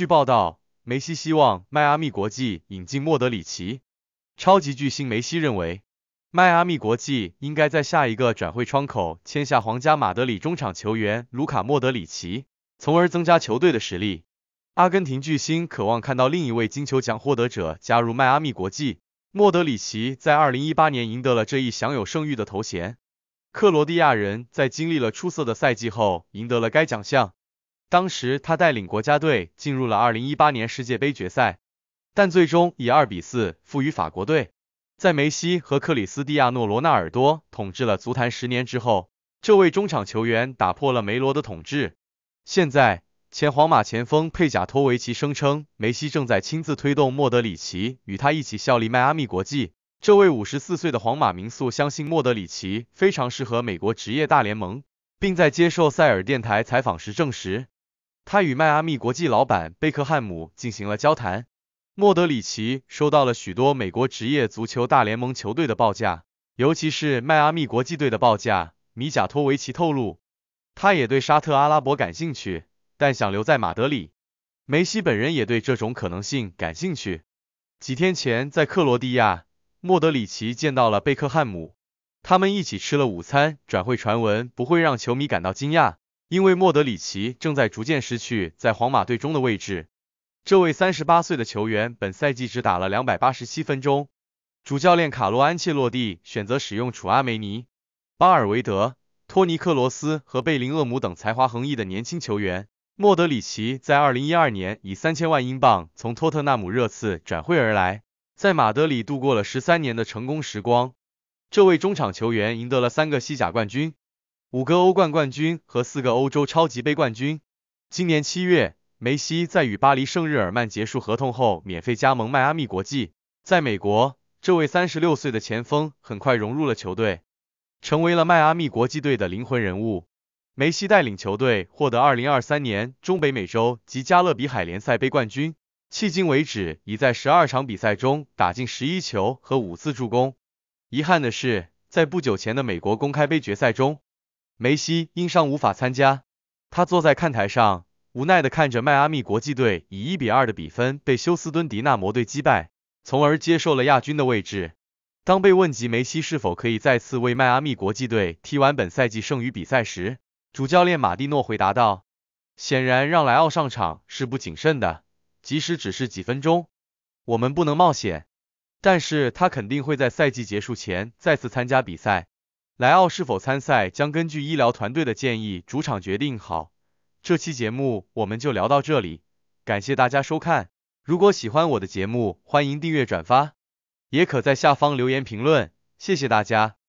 据报道，梅西希望迈阿密国际引进莫德里奇。超级巨星梅西认为，迈阿密国际应该在下一个转会窗口签下皇家马德里中场球员卢卡莫德里奇，从而增加球队的实力。阿根廷巨星渴望看到另一位金球奖获得者加入迈阿密国际。莫德里奇在二零一八年赢得了这一享有盛誉的头衔。克罗地亚人在经历了出色的赛季后，赢得了该奖项。当时他带领国家队进入了2018年世界杯决赛，但最终以2比4负于法国队。在梅西和克里斯蒂亚诺罗纳尔多统治了足坛十年之后，这位中场球员打破了梅罗的统治。现在，前皇马前锋佩贾托维奇声称，梅西正在亲自推动莫德里奇与他一起效力迈阿密国际。这位54岁的皇马名宿相信莫德里奇非常适合美国职业大联盟，并在接受塞尔电台采访时证实。他与迈阿密国际老板贝克汉姆进行了交谈。莫德里奇收到了许多美国职业足球大联盟球队的报价，尤其是迈阿密国际队的报价。米贾托维奇透露，他也对沙特阿拉伯感兴趣，但想留在马德里。梅西本人也对这种可能性感兴趣。几天前在克罗地亚，莫德里奇见到了贝克汉姆，他们一起吃了午餐。转会传闻不会让球迷感到惊讶。因为莫德里奇正在逐渐失去在皇马队中的位置，这位三十八岁的球员本赛季只打了两百八十七分钟。主教练卡洛安切洛蒂选择使用楚阿梅尼、巴尔维德、托尼克罗斯和贝林厄姆等才华横溢的年轻球员。莫德里奇在二零一二年以三千万英镑从托特纳姆热刺转会而来，在马德里度过了十三年的成功时光。这位中场球员赢得了三个西甲冠军。五个欧冠冠军和四个欧洲超级杯冠军。今年七月，梅西在与巴黎圣日耳曼结束合同后，免费加盟迈阿密国际。在美国，这位三十六岁的前锋很快融入了球队，成为了迈阿密国际队的灵魂人物。梅西带领球队获得二零二三年中北美洲及加勒比海联赛杯冠军。迄今为止，已在十二场比赛中打进十一球和五次助攻。遗憾的是，在不久前的美国公开杯决赛中。梅西因伤无法参加，他坐在看台上，无奈的看着迈阿密国际队以一比二的比分被休斯敦迪纳摩队击败，从而接受了亚军的位置。当被问及梅西是否可以再次为迈阿密国际队踢完本赛季剩余比赛时，主教练马蒂诺回答道：“显然让莱奥上场是不谨慎的，即使只是几分钟，我们不能冒险。但是他肯定会在赛季结束前再次参加比赛。”莱奥是否参赛将根据医疗团队的建议主场决定。好，这期节目我们就聊到这里，感谢大家收看。如果喜欢我的节目，欢迎订阅转发，也可在下方留言评论。谢谢大家。